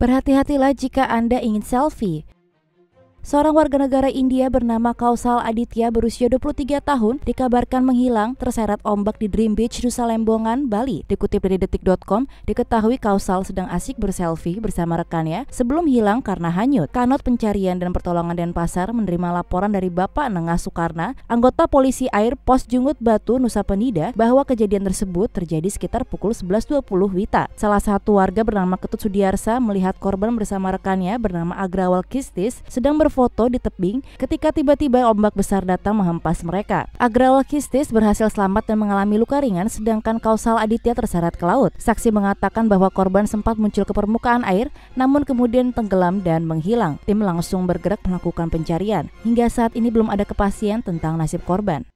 Berhati-hatilah jika Anda ingin selfie Seorang warga negara India bernama Kausal Aditya berusia 23 tahun dikabarkan menghilang terseret ombak di Dream Beach, Nusa Lembongan, Bali. Dikutip dari detik.com, diketahui Kausal sedang asik berselfie bersama rekannya sebelum hilang karena hanyut. Kanot Pencarian dan Pertolongan Denpasar menerima laporan dari Bapak Nengah Soekarna, anggota polisi air pos Jungut Batu, Nusa Penida, bahwa kejadian tersebut terjadi sekitar pukul 11.20 Wita. Salah satu warga bernama Ketut Sudiarsa melihat korban bersama rekannya bernama Agrawal Kistis sedang ber berfoto di tebing ketika tiba-tiba ombak besar datang menghempas mereka. Agrawal Kistis berhasil selamat dan mengalami luka ringan sedangkan Kausal Aditya terseret ke laut. Saksi mengatakan bahwa korban sempat muncul ke permukaan air namun kemudian tenggelam dan menghilang. Tim langsung bergerak melakukan pencarian. Hingga saat ini belum ada kepastian tentang nasib korban.